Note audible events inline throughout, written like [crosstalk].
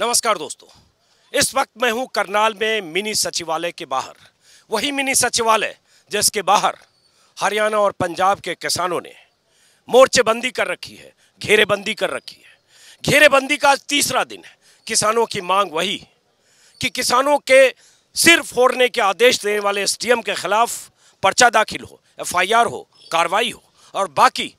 नमस्कार दोस्तों इस वक्त मैं हूं करनाल में मिनी सचिवालय के बाहर वही मिनी सचिवालय जिसके बाहर हरियाणा और पंजाब के किसानों ने मोर्चेबंदी कर रखी है घेरेबंदी कर रखी है घेरेबंदी का आज तीसरा दिन है किसानों की मांग वही कि किसानों के सिर फोड़ने के आदेश देने वाले एस के खिलाफ पर्चा दाखिल हो एफ हो कार्रवाई हो और बाकी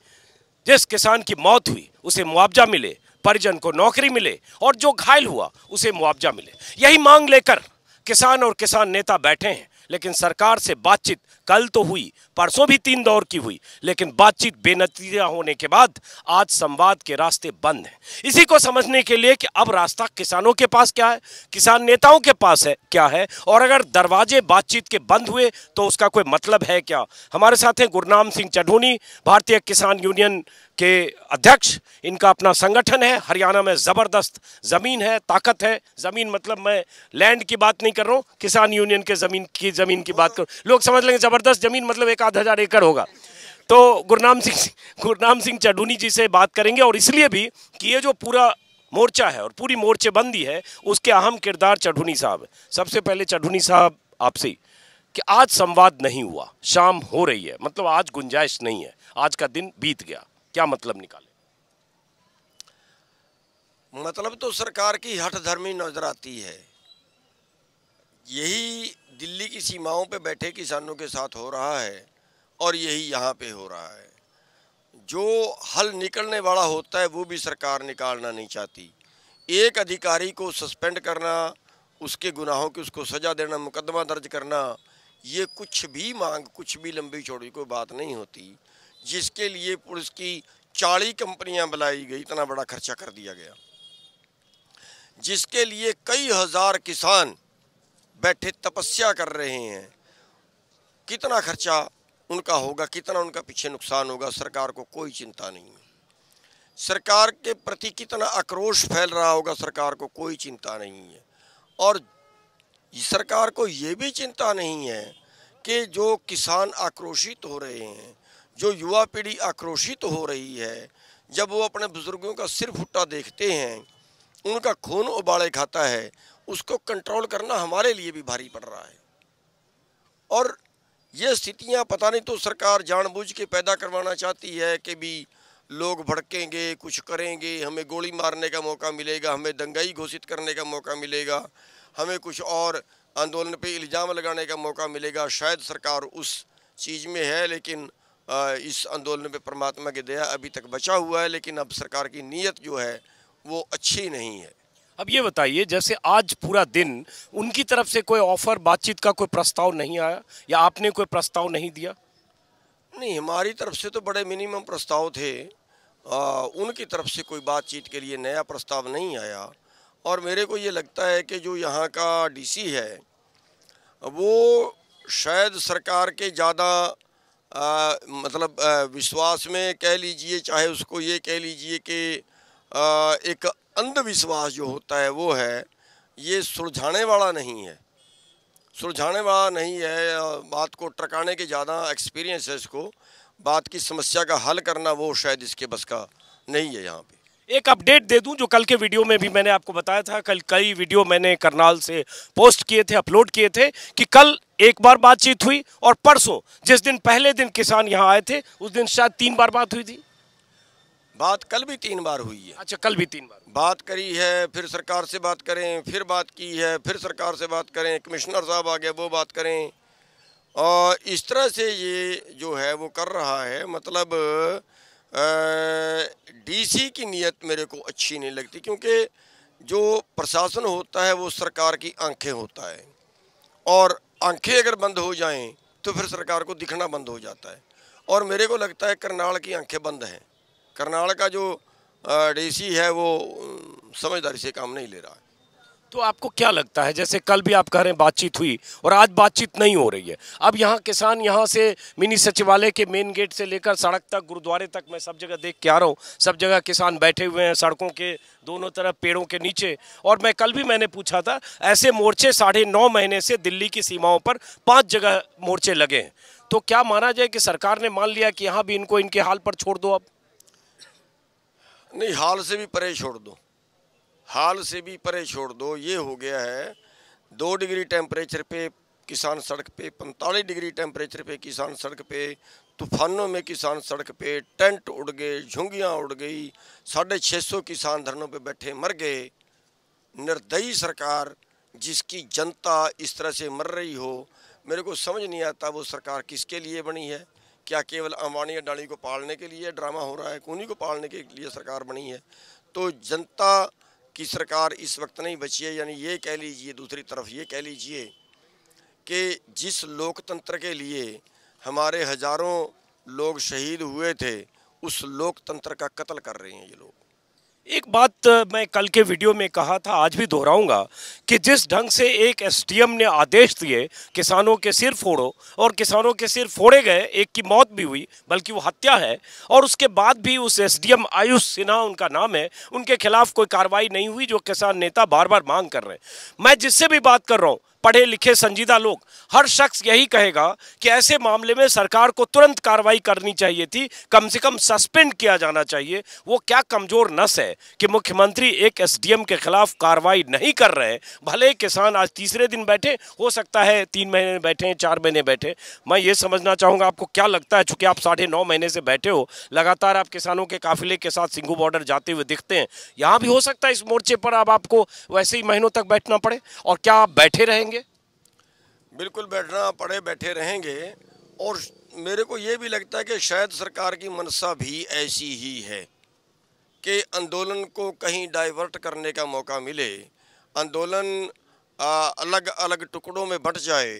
जिस किसान की मौत हुई उसे मुआवजा मिले परिजन को नौकरी मिले और जो घायल हुआ उसे मुआवजा मिले यही मांग लेकर किसान और किसान नेता बैठे हैं लेकिन सरकार से बातचीत कल तो हुई परसों भी तीन दौर की हुई लेकिन बातचीत बेनतीजा होने के बाद आज संवाद के रास्ते बंद हैं इसी को समझने के लिए कि अब रास्ता किसानों के पास क्या है किसान नेताओं के पास है क्या है और अगर दरवाजे बातचीत के बंद हुए तो उसका कोई मतलब है क्या हमारे साथ हैं गुरनाम सिंह चढ़ूनी भारतीय किसान यूनियन के अध्यक्ष इनका अपना संगठन है हरियाणा में ज़बरदस्त ज़मीन है ताकत है ज़मीन मतलब मैं लैंड की बात नहीं कर रहा हूँ किसान यूनियन के ज़मीन की ज़मीन की बात करूँ लोग समझ लेंगे ज़बरदस्त ज़मीन मतलब एक सात हज़ार एकड़ होगा तो गुरनाम सिंह गुरनाम सिंह चडूनी जी से बात करेंगे और इसलिए भी कि ये जो पूरा मोर्चा है और पूरी मोर्चेबंदी है उसके अहम किरदार चढ़ूनी साहब सबसे पहले चढ़ूनी साहब आपसे कि आज संवाद नहीं हुआ शाम हो रही है मतलब आज गुंजाइश नहीं है आज का दिन बीत गया क्या मतलब निकाले मतलब तो सरकार की हठधर्मी नजर आती है यही दिल्ली की सीमाओं पे बैठे किसानों के साथ हो रहा है और यही यहाँ पे हो रहा है जो हल निकलने वाला होता है वो भी सरकार निकालना नहीं चाहती एक अधिकारी को सस्पेंड करना उसके गुनाहों की उसको सज़ा देना मुकदमा दर्ज करना ये कुछ भी मांग कुछ भी लंबी चौड़ी कोई बात नहीं होती जिसके लिए पुलिस की चालीस कंपनियां बुलाई गई इतना बड़ा खर्चा कर दिया गया जिसके लिए कई हज़ार किसान बैठे तपस्या कर रहे हैं कितना खर्चा उनका होगा कितना उनका पीछे नुकसान होगा सरकार को कोई चिंता नहीं है सरकार के प्रति कितना आक्रोश फैल रहा होगा सरकार को कोई चिंता नहीं है और सरकार को ये भी चिंता नहीं है कि जो किसान आक्रोशित हो रहे हैं जो युवा पीढ़ी आक्रोशित हो रही है जब वो अपने बुज़ुर्गों का सिर फुट्टा देखते हैं उनका खून उबाले खाता है उसको कंट्रोल करना हमारे लिए भी भारी पड़ रहा है और ये स्थितियां पता नहीं तो सरकार जानबूझ के पैदा करवाना चाहती है कि भी लोग भड़केंगे कुछ करेंगे हमें गोली मारने का मौका मिलेगा हमें दंगाई घोषित करने का मौका मिलेगा हमें कुछ और आंदोलन पे इल्ज़ाम लगाने का मौका मिलेगा शायद सरकार उस चीज़ में है लेकिन इस आंदोलन पे परमात्मा की दया अभी तक बचा हुआ है लेकिन अब सरकार की नीयत जो है वो अच्छी नहीं है अब ये बताइए जैसे आज पूरा दिन उनकी तरफ से कोई ऑफर बातचीत का कोई प्रस्ताव नहीं आया या आपने कोई प्रस्ताव नहीं दिया नहीं हमारी तरफ से तो बड़े मिनिमम प्रस्ताव थे आ, उनकी तरफ से कोई बातचीत के लिए नया प्रस्ताव नहीं आया और मेरे को ये लगता है कि जो यहाँ का डी है वो शायद सरकार के ज़्यादा मतलब आ, विश्वास में कह लीजिए चाहे उसको ये कह लीजिए कि एक अंधविश्वास जो होता है वो है ये सुलझाने वाला नहीं है सुलझाने वाला नहीं है बात को ट्रकाने के ज़्यादा एक्सपीरियंस है इसको बात की समस्या का हल करना वो शायद इसके बस का नहीं है यहाँ पे एक अपडेट दे दूं जो कल के वीडियो में भी मैंने आपको बताया था कल कई वीडियो मैंने करनाल से पोस्ट किए थे अपलोड किए थे कि कल एक बार बातचीत हुई और परसों जिस दिन पहले दिन किसान यहाँ आए थे उस दिन शायद तीन बार बात हुई थी बात कल भी तीन बार हुई है अच्छा कल भी तीन बार बात करी है फिर सरकार से बात करें फिर बात की है फिर सरकार से बात करें कमिश्नर साहब आ गए वो बात करें और इस तरह से ये जो है वो कर रहा है मतलब डीसी की नीयत मेरे को अच्छी नहीं लगती क्योंकि जो प्रशासन होता है वो सरकार की आंखें होता है और आंखें अगर बंद हो जाएं तो फिर सरकार को दिखना बंद हो जाता है और मेरे को लगता है करनाल की आंखें बंद हैं करनाल का जो डीसी है वो समझदारी से काम नहीं ले रहा है तो आपको क्या लगता है जैसे कल भी आप कह रहे हैं बातचीत हुई और आज बातचीत नहीं हो रही है अब यहाँ किसान यहाँ से मिनी सचिवालय के मेन गेट से लेकर सड़क तक गुरुद्वारे तक मैं सब जगह देख के आ रहा हूँ सब जगह किसान बैठे हुए हैं सड़कों के दोनों तरफ पेड़ों के नीचे और मैं कल भी मैंने पूछा था ऐसे मोर्चे साढ़े नौ महीने से दिल्ली की सीमाओं पर पाँच जगह मोर्चे लगे हैं तो क्या माना जाए कि सरकार ने मान लिया कि यहाँ भी इनको इनके हाल पर छोड़ दो अब नहीं हाल से भी परे छोड़ दो हाल से भी परे छोड़ दो ये हो गया है दो डिग्री टेम्परेचर पे किसान सड़क पे पैंतालीस डिग्री टेम्परेचर पे किसान सड़क पे तूफानों में किसान सड़क पे टेंट उड़ गए झुंगियाँ उड़ गई साढ़े छः सौ किसान धरनों पे बैठे मर गए निर्दयी सरकार जिसकी जनता इस तरह से मर रही हो मेरे को समझ नहीं आता वो सरकार किसके लिए बनी है क्या केवल अंबानी अडानी को पालने के लिए ड्रामा हो रहा है कोनी को पालने के लिए सरकार बनी है तो जनता की सरकार इस वक्त नहीं बची है यानी ये कह लीजिए दूसरी तरफ ये कह लीजिए कि जिस लोकतंत्र के लिए हमारे हज़ारों लोग शहीद हुए थे उस लोकतंत्र का कत्ल कर रहे हैं ये लोग एक बात मैं कल के वीडियो में कहा था आज भी दोहराऊंगा कि जिस ढंग से एक एसडीएम ने आदेश दिए किसानों के सिर फोड़ो और किसानों के सिर फोड़े गए एक की मौत भी हुई बल्कि वो हत्या है और उसके बाद भी उस एसडीएम आयुष सिन्हा उनका नाम है उनके खिलाफ कोई कार्रवाई नहीं हुई जो किसान नेता बार बार मांग कर रहे हैं मैं जिससे भी बात कर रहा हूँ पढ़े लिखे संजीदा लोग हर शख्स यही कहेगा कि ऐसे मामले में सरकार को तुरंत कार्रवाई करनी चाहिए थी कम से कम सस्पेंड किया जाना चाहिए वो क्या कमज़ोर नस है कि मुख्यमंत्री एक एसडीएम के खिलाफ कार्रवाई नहीं कर रहे भले किसान आज तीसरे दिन बैठे हो सकता है तीन महीने बैठे चार महीने बैठे मैं ये समझना चाहूंगा आपको क्या लगता है चूंकि आप साढ़े नौ महीने से बैठे हो लगातार आप किसानों के काफिले के साथ सिंघू बॉर्डर जाते हुए दिखते हैं यहाँ भी हो सकता है इस मोर्चे पर अब आपको वैसे ही महीनों तक बैठना पड़े और क्या आप बैठे रहेंगे बिल्कुल बैठना पड़े बैठे रहेंगे और मेरे को ये भी लगता है कि शायद सरकार की मनसा भी ऐसी ही है कि आंदोलन को कहीं डाइवर्ट करने का मौका मिले आंदोलन अलग अलग टुकड़ों में बट जाए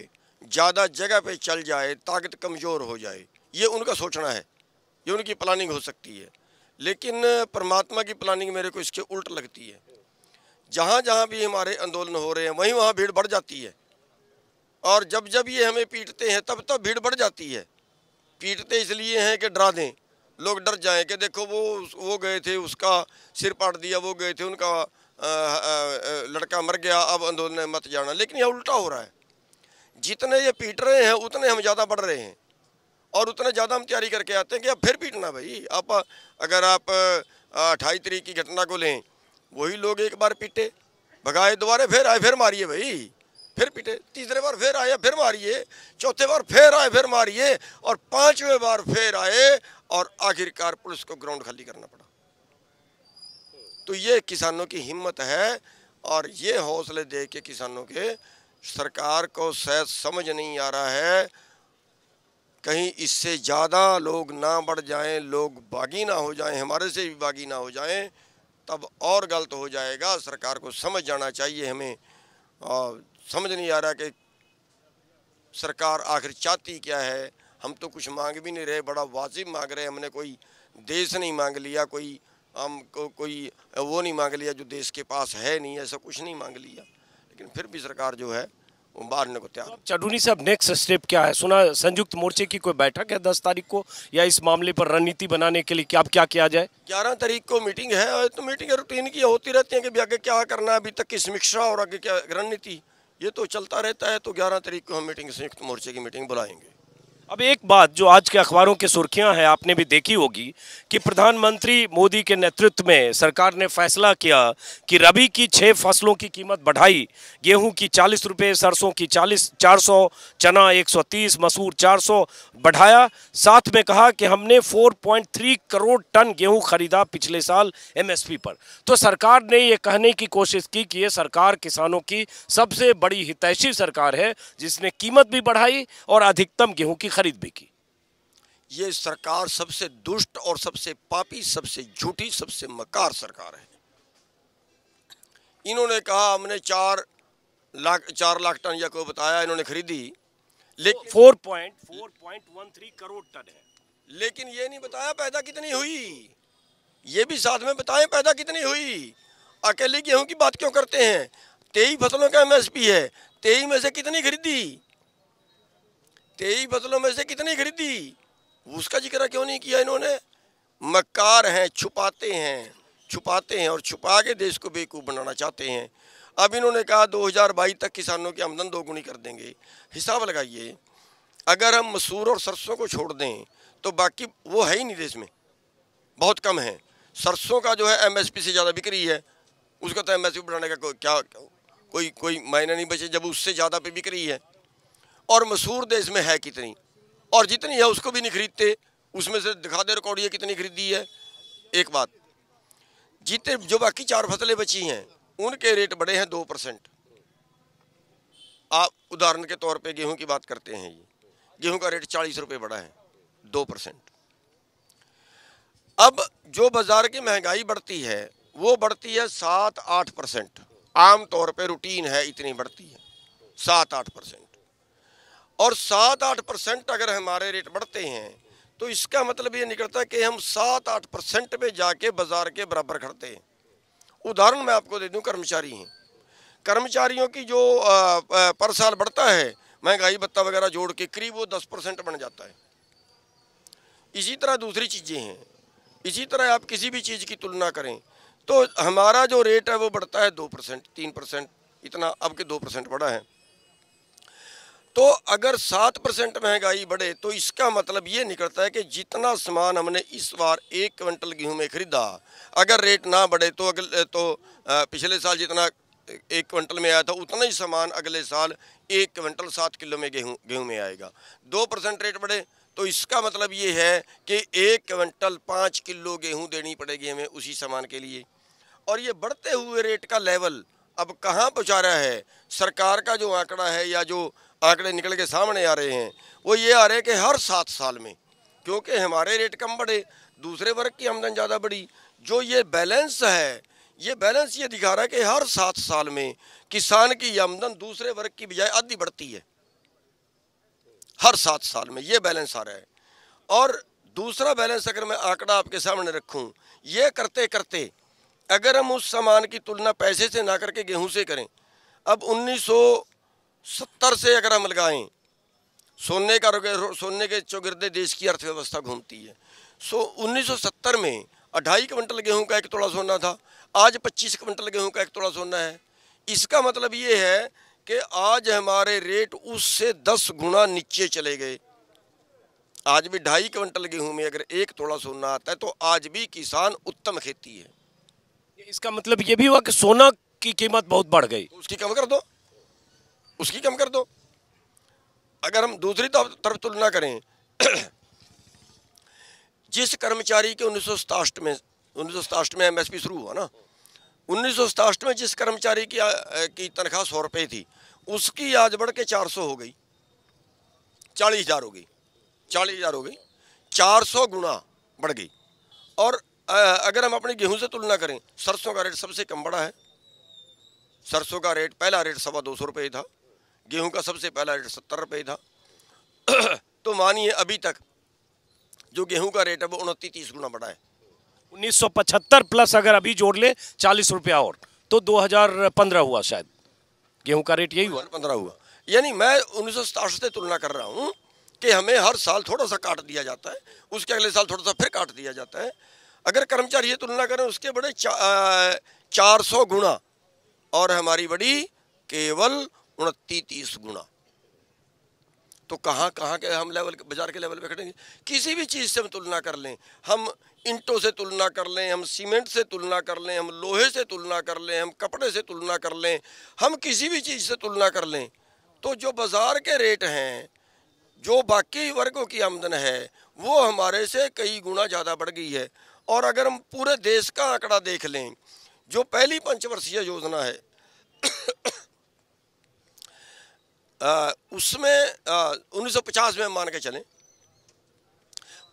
ज़्यादा जगह पे चल जाए ताकत कमज़ोर हो जाए ये उनका सोचना है ये उनकी प्लानिंग हो सकती है लेकिन परमात्मा की प्लानिंग मेरे को इसके उल्ट लगती है जहाँ जहाँ भी हमारे आंदोलन हो रहे हैं वहीं वहाँ भीड़ बढ़ जाती है और जब जब ये हमें पीटते हैं तब तब तो भीड़ बढ़ जाती है पीटते इसलिए हैं कि डरा दें लोग डर जाएं कि देखो वो वो गए थे उसका सिर पाट दिया वो गए थे उनका आ, आ, लड़का मर गया अब आंदोलन मत जाना लेकिन यह उल्टा हो रहा है जितने ये पीट रहे हैं उतने हम ज़्यादा बढ़ रहे हैं और उतने ज़्यादा हम तैयारी करके आते हैं कि अब फिर पीटना भाई आप अगर आप अठाई तरीक की घटना को लें वही लोग एक बार पीटे भगाए दोबारे फिर आए फिर मारिए भाई फिर पीटे तीसरे बार फिर आया फिर मारिए चौथे बार फिर आए फिर मारिए और पांचवें बार फिर आए और आखिरकार पुलिस को ग्राउंड खाली करना पड़ा तो ये किसानों की हिम्मत है और ये हौसले दे के किसानों के सरकार को शायद समझ नहीं आ रहा है कहीं इससे ज़्यादा लोग ना बढ़ जाएं लोग बागी ना हो जाएं हमारे से भी बागी ना हो जाएं तब और गलत हो जाएगा सरकार को समझ जाना चाहिए हमें और समझ नहीं आ रहा कि सरकार आखिर चाहती क्या है हम तो कुछ मांग भी नहीं रहे बड़ा वाजिब मांग रहे हमने कोई देश नहीं मांग लिया कोई हम को, कोई वो नहीं मांग लिया जो देश के पास है नहीं ऐसा कुछ नहीं मांग लिया लेकिन फिर भी सरकार जो है वो मारने को तैयार चडूनी साहब नेक्स्ट स्टेप क्या है सुना संयुक्त मोर्चे की कोई बैठक है दस तारीख को या इस मामले पर रणनीति बनाने के लिए क्या क्या किया जाए ग्यारह तारीख को मीटिंग है तो मीटिंग रूटीन की होती रहती है कि आगे क्या करना है अभी तक की समीक्षा और आगे क्या रणनीति ये तो चलता रहता है तो ग्यारह तारीख को हम मीटिंग संयुक्त मोर्चे की मीटिंग बुलाएंगे अब एक बात जो आज के अखबारों की सुर्खियां हैं आपने भी देखी होगी कि प्रधानमंत्री मोदी के नेतृत्व में सरकार ने फैसला किया कि रबी की छः फसलों की कीमत बढ़ाई गेहूं की चालीस रुपये सरसों की चालीस चार सौ चना एक सौ तीस मसूर चार सौ बढ़ाया साथ में कहा कि हमने four point three crore ton गेहूं खरीदा पिछले साल एम पर तो सरकार ने ये कहने की कोशिश की कि ये सरकार किसानों की सबसे बड़ी हितैषी सरकार है जिसने कीमत भी बढ़ाई और अधिकतम गेहूँ की खरीद बिकी ये सरकार सबसे दुष्ट और सबसे पापी सबसे झूठी सबसे मकार सरकार है इन्होंने कहा हमने चार लाख चार लाख टन या कोई बताया इन्होंने खरीदी लेकिन four point four point one three crore ton है लेकिन ये नहीं बताया पैदा कितनी हुई ये भी साथ में बताएं पैदा कितनी हुई अकेले गेहूं की बात क्यों करते हैं तेई फसलों का एम है तेई में से कितनी खरीदी तेईस फसलों में से कितनी खरीदी उसका जिक्र क्यों नहीं किया इन्होंने मक्कार हैं छुपाते हैं छुपाते हैं और छुपा के देश को बेवकूफ़ बनाना चाहते हैं अब इन्होंने कहा 2022 तक किसानों की आमदन दोगुनी कर देंगे हिसाब लगाइए अगर हम मसूर और सरसों को छोड़ दें तो बाकी वो है ही नहीं देश में बहुत कम है सरसों का जो है एमएसपी से ज़्यादा बिक्री है उसका तो एमएसपी बढ़ाने का को, क्या कोई कोई मायने नहीं बचे जब उससे ज़्यादा पे बिक्री है और मसूर देश में है कितनी और जितनी है उसको भी नहीं खरीदते उसमें से दिखा दे रिकॉर्ड ये कितनी खरीदी है एक बात जितने जो बाकी चार फसलें बची हैं उनके रेट बढ़े हैं दो परसेंट आप उदाहरण के तौर पे गेहूं की बात करते हैं ये गेहूं का रेट चालीस रुपये बढ़ा है दो परसेंट अब जो बाज़ार की महंगाई बढ़ती है वो बढ़ती है सात आठ परसेंट आम तौर पे रूटीन है इतनी बढ़ती है सात आठ परसेंट और सात आठ परसेंट अगर हमारे रेट बढ़ते हैं तो इसका मतलब ये निकलता है कि हम सात आठ परसेंट में जाके बाज़ार के बराबर खड़ते हैं उदाहरण मैं आपको दे दूँ कर्मचारी हैं कर्मचारियों की जो पर साल बढ़ता है महंगाई भत्ता वगैरह जोड़ के करीब वो दस परसेंट बन जाता है इसी तरह दूसरी चीज़ें हैं इसी तरह आप किसी भी चीज़ की तुलना करें तो हमारा जो रेट है वो बढ़ता है दो परसेंट तीन परसेंट इतना अब के दो परसेंट बढ़ा है तो अगर सात परसेंट महंगाई बढ़े तो इसका मतलब ये निकलता है कि जितना सामान हमने इस बार एक क्विंटल गेहूं में ख़रीदा अगर रेट ना बढ़े तो अगले तो पिछले साल जितना एक क्विंटल में आया था उतना ही सामान अगले साल एक क्विंटल सात किलो में गेहूं गेहूं में आएगा दो परसेंट रेट बढ़े तो इसका मतलब ये है कि एक क्विंटल पाँच किलो गेहूँ देनी पड़ेगी हमें उसी सामान के लिए और ये बढ़ते हुए रेट का लेवल अब कहाँ पहुँचा रहा है सरकार का जो आंकड़ा है या जो आंकड़े निकल के सामने आ रहे हैं वो ये आ रहे हैं कि हर सात साल में क्योंकि हमारे रेट कम बढ़े दूसरे वर्ग की आमदन ज़्यादा बढ़ी जो ये बैलेंस है ये बैलेंस ये दिखा रहा है कि हर सात साल में किसान की आमदन दूसरे वर्ग की बजाय आधी बढ़ती है हर सात साल में ये बैलेंस आ रहा है और दूसरा बैलेंस अगर मैं आंकड़ा आपके सामने रखूं ये करते करते अगर हम उस सामान की तुलना पैसे से ना करके गेहूं से करें अब उन्नीस सत्तर से अगर हम लगाएं सोने का सोने के चौगिरदे देश की अर्थव्यवस्था घूमती है सो 1970 में अढ़ाई क्विंटल गेहूं का एक तोड़ा सोना था आज 25 क्विंटल गेहूं का एक तोड़ा सोना है इसका मतलब ये है कि आज हमारे रेट उससे दस गुना नीचे चले गए आज भी ढाई क्विंटल गेहूं में अगर एक तोड़ा सोना आता है तो आज भी किसान उत्तम खेती है इसका मतलब ये भी हुआ कि सोना की कीमत बहुत बढ़ गई उसकी कम कर दो उसकी कम कर दो अगर हम दूसरी तो- तरफ तुलना करें [clears throat] जिस कर्मचारी के उन्नीस में उन्नीस में एमएसपी शुरू हुआ ना उन्नीस में जिस कर्मचारी की आ, की तनख्वाह सौ रुपये थी उसकी आज बढ़ के चार सौ हो गई चालीस हज़ार हो गई चालीस हज़ार हो गई चार सौ गुना बढ़ गई और आ, अगर हम अपने गेहूं से तुलना करें सरसों का रेट सबसे कम बढ़ा है सरसों का रेट पहला रेट सवा दो सौ रुपये था गेहूं का सबसे पहला रेट सत्तर रुपये था [clears throat] तो मानिए अभी तक जो गेहूं का रेट है वो उनतीस तीस गुना बढ़ा है उन्नीस प्लस अगर अभी जोड़ ले चालीस रुपया और तो 2015 हुआ शायद गेहूं का रेट यही हुआ पंद्रह हुआ यानी मैं उन्नीस से तुलना कर रहा हूँ कि हमें हर साल थोड़ा सा काट दिया जाता है उसके अगले साल थोड़ा सा फिर काट दिया जाता है अगर कर्मचारी ये तुलना करें उसके बड़े चा, चार सौ गुणा और हमारी बड़ी केवल उनती तीस गुना तो कहाँ कहाँ के हम लेवल बाजार के लेवल पे खड़ेंगे किसी भी चीज़ से हम तुलना कर लें हम इंटों से तुलना कर लें हम सीमेंट से तुलना कर लें हम लोहे से तुलना कर लें हम कपड़े से तुलना कर लें हम किसी भी चीज़ से तुलना कर लें तो जो बाज़ार के रेट हैं जो बाकी वर्गों की आमदन है वो हमारे से कई गुना ज़्यादा बढ़ गई है और अगर हम पूरे देश का आंकड़ा देख लें जो पहली पंचवर्षीय योजना है उसमें उन्नीस सौ पचास में मान के चलें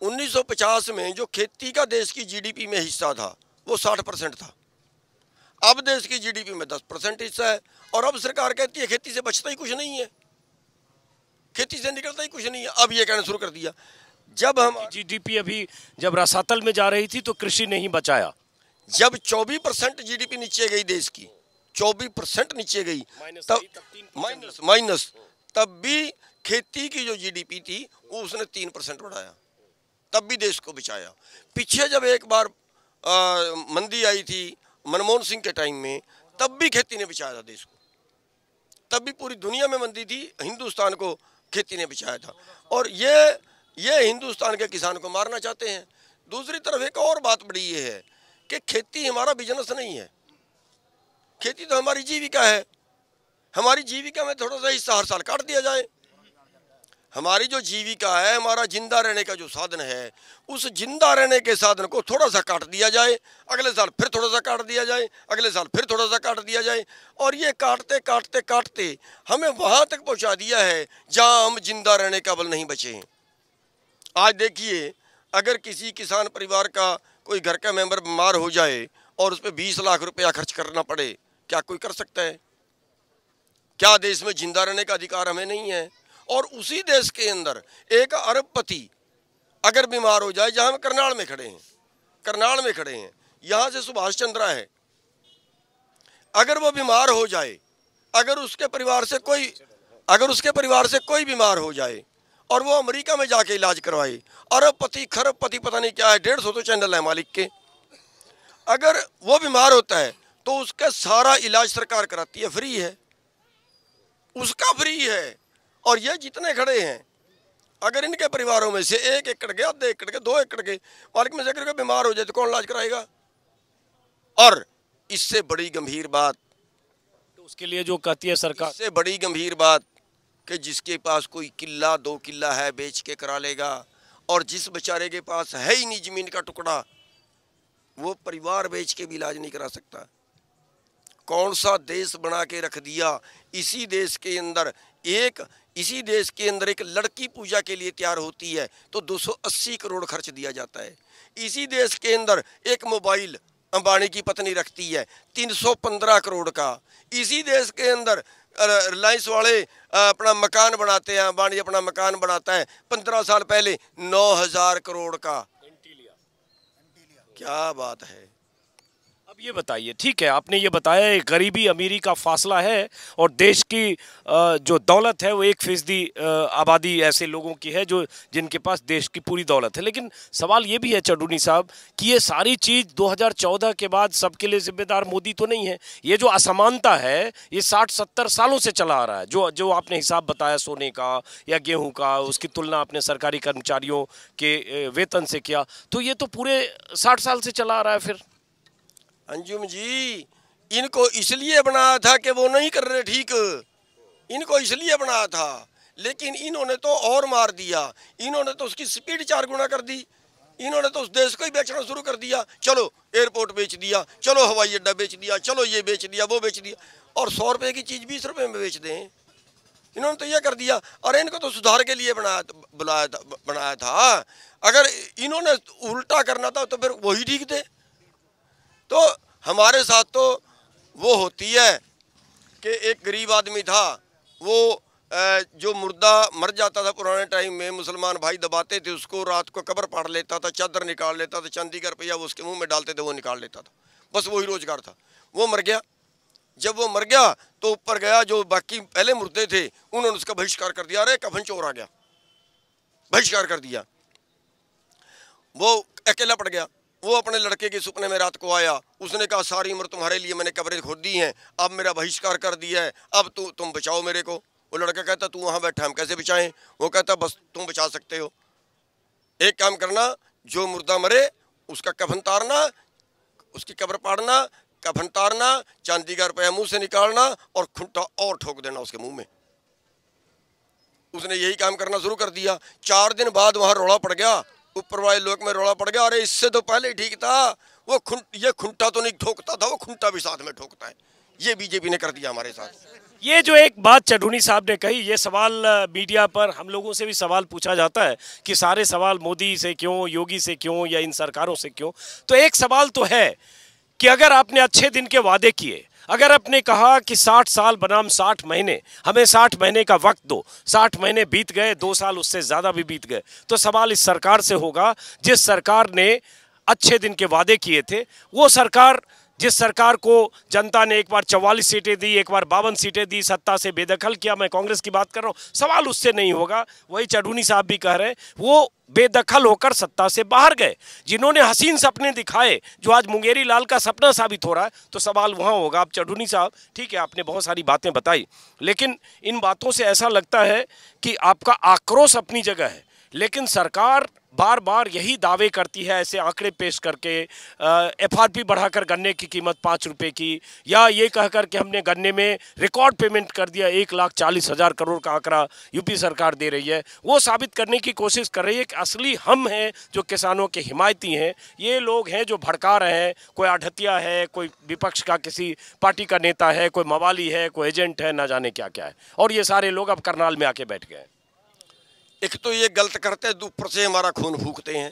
1950 में जो खेती का देश की जीडीपी में हिस्सा था वो 60 परसेंट था अब देश की जीडीपी में 10 परसेंट हिस्सा है और अब सरकार कहती है खेती से बचता ही कुछ नहीं है खेती से निकलता ही कुछ नहीं है अब ये कहना शुरू कर दिया जब हम जीडीपी अभी जब रसातल में जा रही थी तो कृषि नहीं बचाया जब 24 परसेंट जीडीपी नीचे गई देश की चौबीस परसेंट नीचे गई तब माइनस माइनस तब भी खेती की जो जीडीपी थी वो उसने तीन परसेंट बढ़ाया तब भी देश को बचाया पीछे जब एक बार आ, मंदी आई थी मनमोहन सिंह के टाइम में तब भी खेती ने बचाया था देश को तब भी पूरी दुनिया में मंदी थी हिंदुस्तान को खेती ने बचाया था और ये ये हिंदुस्तान के किसान को मारना चाहते हैं दूसरी तरफ एक और बात बड़ी ये है कि खेती हमारा बिजनेस नहीं है खेती तो हमारी जीविका है हमारी जीविका में थोड़ा सा हिस्सा हर साल काट दिया जाए हमारी जो जीविका है हमारा जिंदा रहने का जो साधन है उस जिंदा रहने के साधन को थोड़ा सा काट दिया जाए अगले साल फिर थोड़ा सा काट दिया जाए अगले साल फिर थोड़ा सा काट दिया जाए और ये काटते काटते काटते हमें वहाँ तक पहुँचा दिया है जहाँ हम जिंदा रहने का बल नहीं बचे हैं आज देखिए अगर किसी किसान परिवार का कोई घर का मेंबर बीमार हो जाए और उस पर बीस लाख रुपया खर्च करना पड़े क्या कोई कर सकता है क्या देश में जिंदा रहने का अधिकार हमें नहीं है और उसी देश के अंदर एक अरबपति अगर बीमार हो जाए जहां हम करनाल में खड़े हैं करनाल में खड़े हैं यहां से सुभाष चंद्रा है अगर वो बीमार हो जाए अगर उसके परिवार से कोई अगर उसके परिवार से कोई बीमार हो जाए और वो अमेरिका में जाके इलाज करवाए अरबपति खरबपति पता नहीं क्या है डेढ़ सौ तो चैनल है मालिक के अगर वो बीमार होता है तो उसका सारा इलाज सरकार कराती है फ्री है उसका फ्री है और ये जितने खड़े हैं अगर इनके परिवारों में से एक एकड़ के आधे एकड़ के दो एकड़ के मालिक में जगह बीमार हो जाए तो कौन इलाज कराएगा और इससे बड़ी गंभीर बात तो उसके लिए जो कहती है सरकार इससे बड़ी गंभीर बात कि जिसके पास कोई किला दो किला है बेच के करा लेगा और जिस बेचारे के पास है ही नहीं जमीन का टुकड़ा वो परिवार बेच के भी इलाज नहीं करा सकता कौन सा देश बना के रख दिया इसी देश के अंदर एक इसी देश के अंदर एक लड़की पूजा के लिए तैयार होती है तो 280 करोड़ खर्च दिया जाता है इसी देश के अंदर एक मोबाइल अंबानी की पत्नी रखती है 315 करोड़ का इसी देश के अंदर रिलायंस वाले अपना मकान बनाते हैं अंबानी अपना मकान बनाता है पंद्रह साल पहले नौ हजार करोड़ का क्या बात है अब ये बताइए ठीक है आपने ये बताया गरीबी अमीरी का फासला है और देश की जो दौलत है वो एक फीसदी आबादी ऐसे लोगों की है जो जिनके पास देश की पूरी दौलत है लेकिन सवाल ये भी है चडूनी साहब कि ये सारी चीज़ 2014 के बाद सबके लिए जिम्मेदार मोदी तो नहीं है ये जो असमानता है ये साठ सत्तर सालों से चला आ रहा है जो जो आपने हिसाब बताया सोने का या गेहूँ का उसकी तुलना आपने सरकारी कर्मचारियों के वेतन से किया तो ये तो पूरे साठ साल से चला आ रहा है फिर अंजुम जी इनको इसलिए बनाया था कि वो नहीं कर रहे ठीक इनको इसलिए बनाया था लेकिन इन्होंने तो और मार दिया इन्होंने तो उसकी स्पीड चार गुना कर दी इन्होंने तो उस देश को ही बेचना शुरू कर दिया चलो एयरपोर्ट बेच दिया चलो हवाई अड्डा बेच दिया चलो ये बेच दिया वो बेच दिया और सौ रुपये की चीज़ बीस रुपये में बेच दें इन्होंने तो ये कर दिया और इनको तो सुधार के लिए बनाया बुलाया था बनाया था अगर इन्होंने उल्टा करना था तो फिर वही ठीक थे तो हमारे साथ तो वो होती है कि एक गरीब आदमी था वो जो मुर्दा मर जाता था पुराने टाइम में मुसलमान भाई दबाते थे उसको रात को कब्र पाड़ लेता था चादर निकाल लेता था चांदी का रुपया वो उसके मुंह में डालते थे वो निकाल लेता था बस वही रोजगार था वो मर गया जब वो मर गया तो ऊपर गया जो बाकी पहले मुर्दे थे उन्होंने उसका बहिष्कार कर दिया अरे कफन चोर आ गया बहिष्कार कर दिया वो अकेला पड़ गया वो अपने लड़के के सपने में रात को आया उसने कहा सारी उम्र तुम्हारे लिए मैंने कब्रें खोद दी हैं अब मेरा बहिष्कार कर दिया है अब तू तुम बचाओ मेरे को वो लड़का कहता तू वहाँ बैठा हम कैसे बचाएं वो कहता बस तुम बचा सकते हो एक काम करना जो मुर्दा मरे उसका कफन तारना उसकी कब्र पाड़ना कफन तारना चांदी का रुपया मुँह से निकालना और खुंटा और ठोक देना उसके मुँह में उसने यही काम करना शुरू कर दिया चार दिन बाद वहाँ रोड़ा पड़ गया ऊपर वाले लोग में रोड़ा पड़ गया अरे इससे तो पहले ठीक था वो खुं ये खुंटा तो नहीं ठोकता था वो खुंटा भी साथ में ठोकता है ये बीजेपी ने कर दिया हमारे साथ ये जो एक बात चढ़ूनी साहब ने कही ये सवाल मीडिया पर हम लोगों से भी सवाल पूछा जाता है कि सारे सवाल मोदी से क्यों योगी से क्यों या इन सरकारों से क्यों तो एक सवाल तो है कि अगर आपने अच्छे दिन के वादे किए अगर आपने कहा कि 60 साल बनाम 60 महीने हमें 60 महीने का वक्त दो 60 महीने बीत गए दो साल उससे ज़्यादा भी बीत गए तो सवाल इस सरकार से होगा जिस सरकार ने अच्छे दिन के वादे किए थे वो सरकार जिस सरकार को जनता ने एक बार चौवालीस सीटें दी एक बार बावन सीटें दी सत्ता से बेदखल किया मैं कांग्रेस की बात कर रहा हूँ सवाल उससे नहीं होगा वही चडूनी साहब भी कह रहे हैं वो बेदखल होकर सत्ता से बाहर गए जिन्होंने हसीन सपने दिखाए जो आज मुंगेरी लाल का सपना साबित हो रहा है तो सवाल वहाँ होगा आप चडूनी साहब ठीक है आपने बहुत सारी बातें बताई लेकिन इन बातों से ऐसा लगता है कि आपका आक्रोश अपनी जगह है लेकिन सरकार बार बार यही दावे करती है ऐसे आंकड़े पेश करके एफआरपी बढ़ाकर गन्ने की कीमत पाँच रुपये की या ये कहकर के हमने गन्ने में रिकॉर्ड पेमेंट कर दिया एक लाख चालीस हज़ार करोड़ का आंकड़ा यूपी सरकार दे रही है वो साबित करने की कोशिश कर रही है कि असली हम हैं जो किसानों के हिमायती हैं ये लोग हैं जो भड़का रहे हैं कोई आढ़तिया है कोई विपक्ष का किसी पार्टी का नेता है कोई मवाली है कोई एजेंट है ना जाने क्या क्या है और ये सारे लोग अब करनाल में आके बैठ गए एक तो ये गलत करते हैं ऊपर से हमारा खून फूकते हैं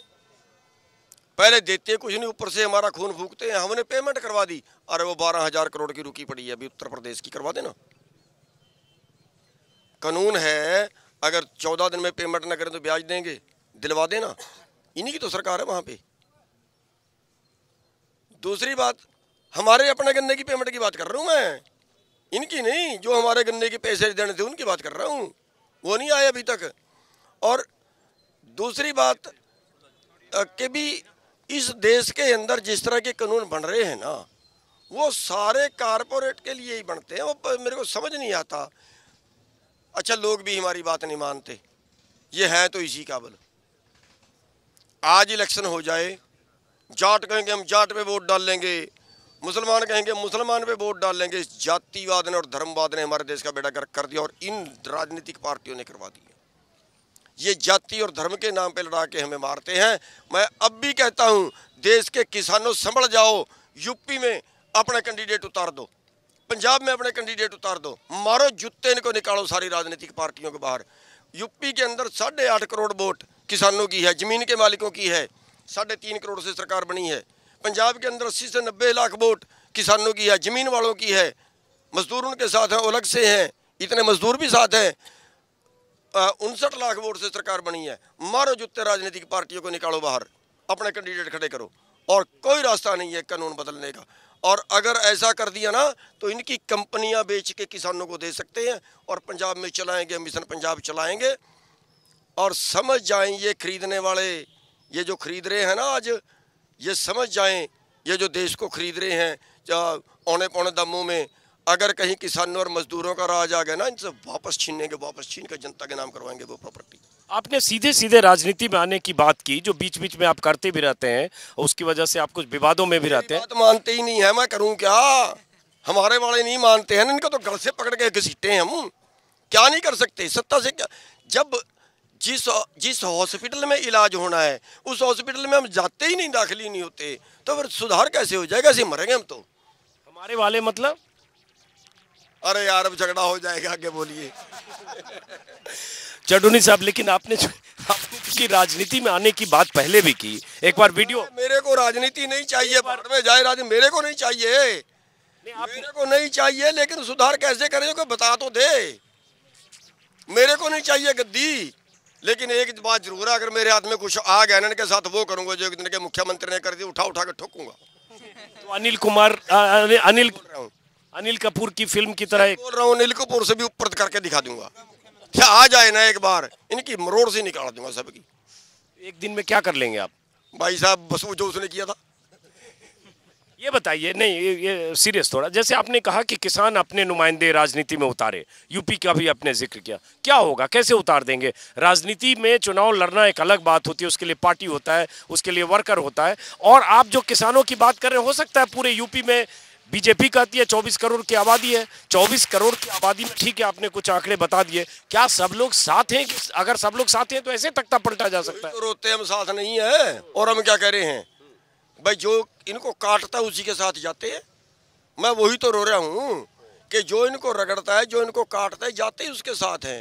पहले देते कुछ नहीं ऊपर से हमारा खून फूकते हैं हमने पेमेंट करवा दी अरे वो बारह हज़ार करोड़ की रुकी पड़ी है अभी उत्तर प्रदेश की करवा देना कानून है अगर चौदह दिन में पेमेंट ना करें तो ब्याज देंगे दिलवा देना इन्हीं की तो सरकार है वहां पे दूसरी बात हमारे अपने गन्ने की पेमेंट की बात कर रहा हूँ मैं इनकी नहीं जो हमारे गन्ने के पैसे देने थे उनकी बात कर रहा हूँ वो नहीं आए अभी तक और दूसरी बात कि भी इस देश के अंदर जिस तरह के कानून बन रहे हैं ना वो सारे कारपोरेट के लिए ही बनते हैं वो मेरे को समझ नहीं आता अच्छा लोग भी हमारी बात नहीं मानते ये हैं तो इसी काबल आज इलेक्शन हो जाए जाट कहेंगे हम जाट पे वोट डाल लेंगे मुसलमान कहेंगे मुसलमान पे वोट डाल लेंगे इस जातिवाद ने और धर्मवाद ने हमारे देश का बेड़ा गर्क कर दिया और इन राजनीतिक पार्टियों ने करवा दिया ये जाति और धर्म के नाम पे लड़ा के हमें मारते हैं मैं अब भी कहता हूँ देश के किसानों संभल जाओ यूपी में अपने कैंडिडेट उतार दो पंजाब में अपने कैंडिडेट उतार दो मारो जूते इनको निकालो सारी राजनीतिक पार्टियों के बाहर यूपी के अंदर साढ़े आठ करोड़ वोट किसानों की है ज़मीन के मालिकों की है साढ़े तीन करोड़ से सरकार बनी है पंजाब के अंदर अस्सी से नब्बे लाख वोट किसानों की है ज़मीन वालों की है मजदूर उनके साथ हैं अलग से हैं इतने मजदूर भी साथ हैं उनसठ लाख वोट से सरकार बनी है मारो जुते राजनीतिक पार्टियों को निकालो बाहर अपने कैंडिडेट खड़े करो और कोई रास्ता नहीं है कानून बदलने का और अगर ऐसा कर दिया ना तो इनकी कंपनियां बेच के किसानों को दे सकते हैं और पंजाब में चलाएंगे मिशन पंजाब चलाएंगे और समझ जाएं ये खरीदने वाले ये जो खरीद रहे हैं ना आज ये समझ जाएं ये जो देश को खरीद रहे हैं औने पौने दमों में अगर कहीं किसानों और मजदूरों का राज आ गया ना इनसे वापस छीनने के वापस छीन कर जनता के नाम करवाएंगे वो प्रॉपर्टी आपने सीधे सीधे राजनीति में आने की बात की जो बीच बीच में आप करते भी रहते हैं उसकी वजह से आप कुछ विवादों में भी रहते हैं तो मानते ही नहीं है मैं करूँ क्या हमारे वाले नहीं मानते हैं इनको तो गल से पकड़ के घसीटे हैं हम क्या नहीं कर सकते सत्ता से क्या जब जिस जिस हॉस्पिटल में इलाज होना है उस हॉस्पिटल में हम जाते ही नहीं दाखिल ही नहीं होते तो फिर सुधार कैसे हो जाएगा ऐसे मरेंगे हम तो हमारे वाले मतलब अरे यार अब झगड़ा हो जाएगा आगे बोलिए चटूनी साहब लेकिन आपने की राजनीति में आने की बात पहले भी की एक बार वीडियो मेरे को राजनीति नहीं चाहिए भारत में जाए राज मेरे को नहीं चाहिए मेरे को नहीं चाहिए लेकिन सुधार कैसे करें को बता तो दे मेरे को नहीं चाहिए गद्दी लेकिन एक बात जरूर है अगर मेरे हाथ में कुछ आ गया इनके साथ वो करूंगा जो एक दिन के मुख्यमंत्री ने कर दी उठा उठा कर ठोकूंगा तो अनिल कुमार अनिल अनिल कपूर की फिल्म की तरह बोल रहा हूँ अनिल कपूर से भी ऊपर करके दिखा दूंगा क्या आ जाए ना एक बार इनकी मरोड़ से निकाल दूंगा सबकी एक दिन में क्या कर लेंगे आप भाई साहब बस वो जो उसने किया था ये बताइए नहीं ये, ये सीरियस थोड़ा जैसे आपने कहा कि किसान अपने नुमाइंदे राजनीति में उतारे यूपी का भी आपने जिक्र किया क्या होगा कैसे उतार देंगे राजनीति में चुनाव लड़ना एक अलग बात होती है उसके लिए पार्टी होता है उसके लिए वर्कर होता है और आप जो किसानों की बात कर रहे हो सकता है पूरे यूपी में बीजेपी कहती है चौबीस करोड़ की आबादी है चौबीस करोड़ की आबादी में ठीक है आपने कुछ आंकड़े बता दिए क्या सब लोग साथ हैं कि अगर सब लोग साथ हैं तो ऐसे तख्ता पलटा जा सकता है तो रोते हम साथ नहीं है और हम क्या कह रहे हैं भाई जो इनको काटता है उसी के साथ जाते हैं मैं वही तो रो रहा हूँ कि जो इनको रगड़ता है जो इनको काटता है जाते ही उसके साथ हैं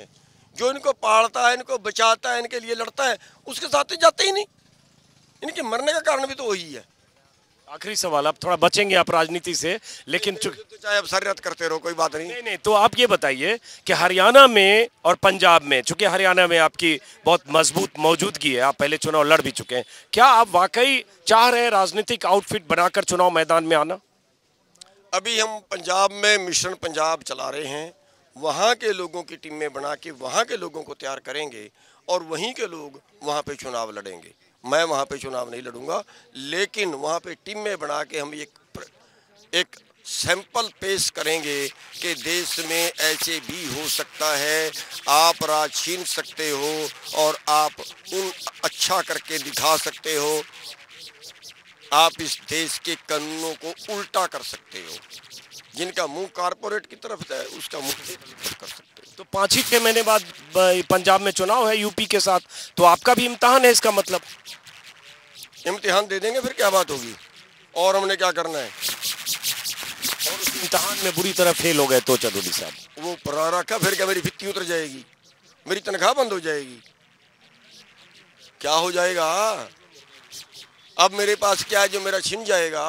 जो इनको पालता है इनको बचाता है इनके लिए लड़ता है उसके साथ तो जाते ही नहीं इनके मरने का कारण भी तो वही है आखिरी सवाल आप थोड़ा बचेंगे आप राजनीति से लेकिन चुक चाहे आप सारी करते रहो कोई बात नहीं नहीं नहीं तो आप ये बताइए कि हरियाणा में और पंजाब में चूंकि हरियाणा में आपकी बहुत मजबूत मौजूदगी है आप पहले चुनाव लड़ भी चुके हैं क्या आप वाकई चाह रहे हैं राजनीतिक आउटफिट बनाकर चुनाव मैदान में आना अभी हम पंजाब में मिश्रण पंजाब चला रहे हैं वहाँ के लोगों की टीमें बना के वहाँ के लोगों को तैयार करेंगे और वहीं के लोग वहाँ पे चुनाव लड़ेंगे मैं वहाँ पे चुनाव नहीं लड़ूंगा लेकिन वहाँ पे टीमें बना के हम एक एक सैंपल पेश करेंगे कि देश में ऐसे भी हो सकता है आप राज छीन सकते हो और आप उन अच्छा करके दिखा सकते हो आप इस देश के कानूनों को उल्टा कर सकते हो जिनका मुंह कारपोरेट की तरफ है उसका मुंह कर सकते तो पाँच ही छः महीने बाद पंजाब में चुनाव है यूपी के साथ तो आपका भी इम्तहान है इसका मतलब इम्तिहान दे देंगे फिर क्या बात होगी और हमने क्या करना है और उस इम्तहान में बुरी तरह फेल हो गए तो चौधरी साहब वो परा रखा फिर क्या मेरी फित्ती उतर जाएगी मेरी तनख्वाह बंद हो जाएगी क्या हो जाएगा अब मेरे पास क्या है जो मेरा छिन जाएगा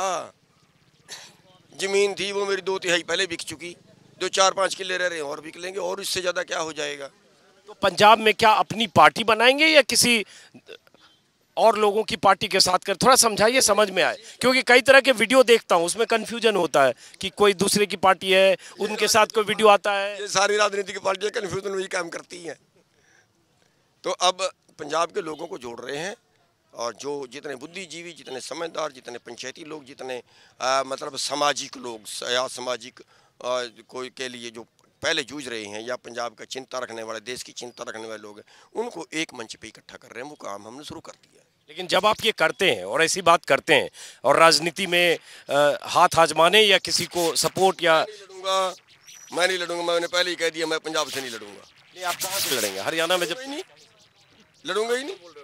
ज़मीन थी वो मेरी दो तिहाई पहले बिक चुकी जो चार पाँच किले रह रहे हैं और भी लेंगे और इससे ज़्यादा क्या हो जाएगा तो पंजाब में क्या अपनी पार्टी बनाएंगे या किसी और लोगों की पार्टी के साथ कर थोड़ा समझाइए समझ में आए क्योंकि कई तरह के वीडियो देखता हूँ उसमें कन्फ्यूजन होता है कि कोई दूसरे की पार्टी है उनके साथ कोई वीडियो आता है ये सारी राजनीतिक पार्टियाँ कन्फ्यूजन में ही काम करती हैं तो अब पंजाब के लोगों को जोड़ रहे हैं और जो जितने बुद्धिजीवी जितने समझदार जितने पंचायती लोग जितने आ, मतलब सामाजिक लोग या सामाजिक कोई के लिए जो पहले जूझ रहे हैं या पंजाब का चिंता रखने वाले देश की चिंता रखने वाले लोग हैं उनको एक मंच पे इकट्ठा कर रहे हैं वो काम हमने शुरू कर दिया है लेकिन जब आप ये करते हैं और ऐसी बात करते हैं और राजनीति में आ, हाथ आजमाने या किसी को सपोर्ट या लड़ूंगा मैं नहीं लड़ूंगा मैंने पहले ही कह दिया मैं पंजाब से नहीं लड़ूंगा आप कहाँ से लड़ेंगे हरियाणा में जब नहीं लड़ूंगा ही नहीं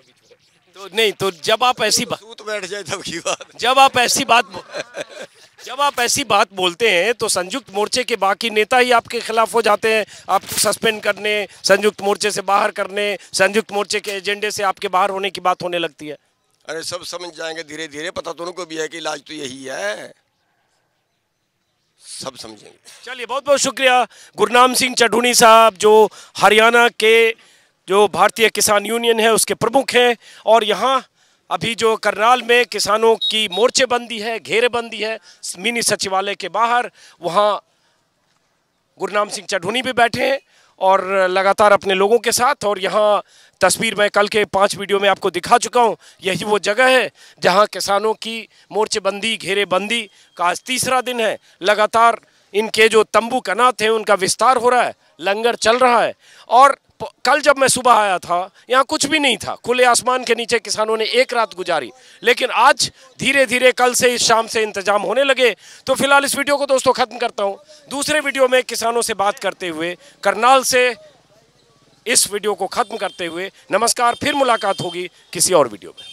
तो नहीं तो जब आप ऐसी बात तो बैठ जाए तब की बात जब आप ऐसी बात [laughs] जब आप ऐसी बात बोलते हैं तो संयुक्त मोर्चे के बाकी नेता ही आपके खिलाफ हो जाते हैं आपको सस्पेंड करने संयुक्त मोर्चे से बाहर करने संयुक्त मोर्चे के एजेंडे से आपके बाहर होने की बात होने लगती है अरे सब समझ जाएंगे धीरे धीरे पता तो उनको भी है कि इलाज तो यही है सब समझेंगे चलिए बहुत बहुत शुक्रिया गुरनाम सिंह चढ़ूनी साहब जो हरियाणा के जो भारतीय किसान यूनियन है उसके प्रमुख हैं और यहाँ अभी जो करनाल में किसानों की मोर्चेबंदी है घेरेबंदी है मिनी सचिवालय के बाहर वहाँ गुरनाम सिंह चढ़ूनी भी बैठे हैं और लगातार अपने लोगों के साथ और यहाँ तस्वीर मैं कल के पांच वीडियो में आपको दिखा चुका हूँ यही वो जगह है जहाँ किसानों की मोर्चेबंदी घेरेबंदी का आज तीसरा दिन है लगातार इनके जो तंबू कनात हैं उनका विस्तार हो रहा है लंगर चल रहा है और कल जब मैं सुबह आया था यहाँ कुछ भी नहीं था खुले आसमान के नीचे किसानों ने एक रात गुजारी लेकिन आज धीरे धीरे कल से इस शाम से इंतजाम होने लगे तो फिलहाल इस वीडियो को दोस्तों ख़त्म करता हूँ दूसरे वीडियो में किसानों से बात करते हुए करनाल से इस वीडियो को ख़त्म करते हुए नमस्कार फिर मुलाकात होगी किसी और वीडियो में